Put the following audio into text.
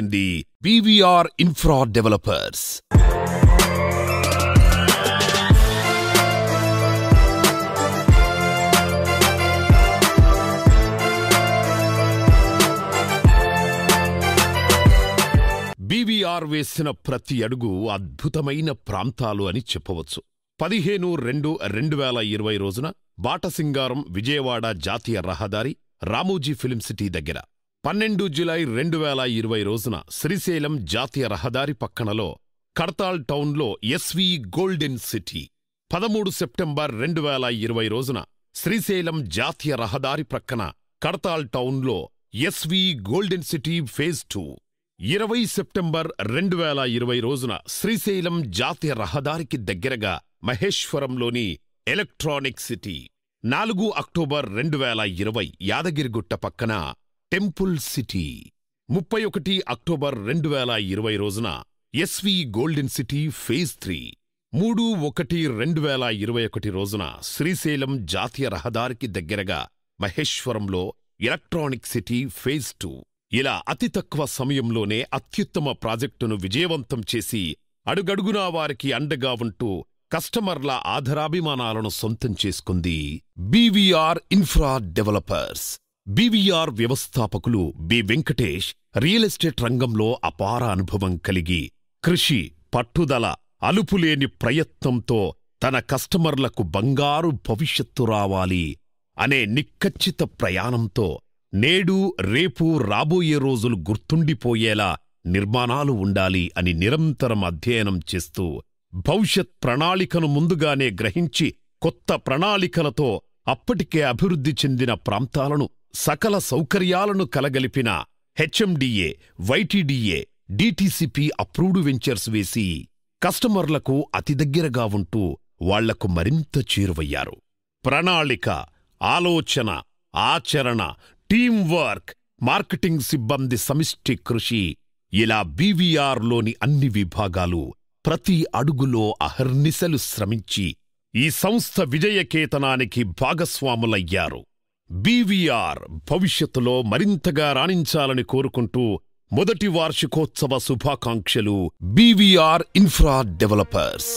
in the infra developers BVR వేసిన ప్రతి అడుగు అద్భుతమైన ప్రాంతాలు అని చెప్పవచ్చు పదిహేను రెండు రెండు వేల ఇరవై రోజున బాటసింగారం విజయవాడ జాతీయ రహదారి రామోజీ ఫిలిం సిటీ దగ్గర పన్నెండు జులై రెండు వేల ఇరవై రోజున శ్రీశైలం జాతీయ రహదారి పక్కనలో కర్తాల్ టౌన్లో ఎస్వి గోల్డెన్ సిటీ పదమూడు సెప్టెంబర్ రెండు వేల ఇరవై రోజున శ్రీశైలం జాతీయ రహదారి ప్రక్కన కర్తాల్ టౌన్లో SV golden city phase two ఇరవై సెప్టెంబర్ రెండు వేల ఇరవై రోజున శ్రీశైలం జాతీయ రహదారికి దగ్గరగా మహేశ్వరంలోని ఎలక్ట్రానిక్ సిటీ నాలుగు అక్టోబర్ రెండు వేల ఇరవై యాదగిరిగుట్ట పక్కన టెంపుల్ సిటీ ముప్పై ఒకటి అక్టోబర్ రెండు వేల ఇరవై రోజున SV golden city phase three మూడు ఒకటి రెండు వేల ఇరవై ఒకటి రోజున శ్రీశైలం జాతీయ రహదారికి దగ్గరగా మహేశ్వరంలో ఎలక్ట్రానిక్ సిటీ ఫేజ్ టూ ఇలా అతి తక్కువ సమయంలోనే అత్యుత్తమ ప్రాజెక్టును విజయవంతం చేసి అడుగడుగునా వారికి అండగా ఉంటూ కస్టమర్ల ఆధరాభిమానాలను సొంతం చేసుకుంది బీవీఆర్ ఇన్ఫ్రా డెవలపర్స్ బీవీఆర్ వ్యవస్థాపకులు బి వెంకటేష్ రియల్ ఎస్టేట్ రంగంలో అపార అనుభవం కలిగి కృషి పట్టుదల అలుపులేని ప్రయత్నంతో తన కస్టమర్లకు బంగారు భవిష్యత్తు రావాలి అనే నిక్కచ్చిత ప్రయాణంతో నేడు రేపు రాబోయే రోజులు గుర్తుండిపోయేలా నిర్మాణాలు ఉండాలి అని నిరంతరం అధ్యయనం చేస్తూ భవిష్యత్ ప్రణాళికను ముందుగానే గ్రహించి కొత్త ప్రణాళికలతో అప్పటికే అభివృద్ధి చెందిన ప్రాంతాలను సకల సౌకర్యాలను కలగలిపిన HMDA YTDA DTCP approved ventures వేసి కస్టమర్లకు అతి దగ్గరగా ఉంటూ వాళ్లకు మరింత చేరువయ్యారు ప్రణాళిక ఆలోచన ఆచరణ టీం వర్క్ మార్కెటింగ్ సిబ్బంది సమిష్టి కృషి ఇలా బీవీఆర్లోని అన్ని విభాగాలు ప్రతి అడుగులో అహర్నిశలు శ్రమించి ఈ సంస్థ విజయకేతనానికి భాగస్వాములయ్యారు బీవీఆర్ భవిష్యత్తులో మరింతగా రాణించాలని కోరుకుంటూ మొదటి వార్షికోత్సవ శుభాకాంక్షలు బీవీఆర్ ఇన్ఫ్రా డెవలపర్స్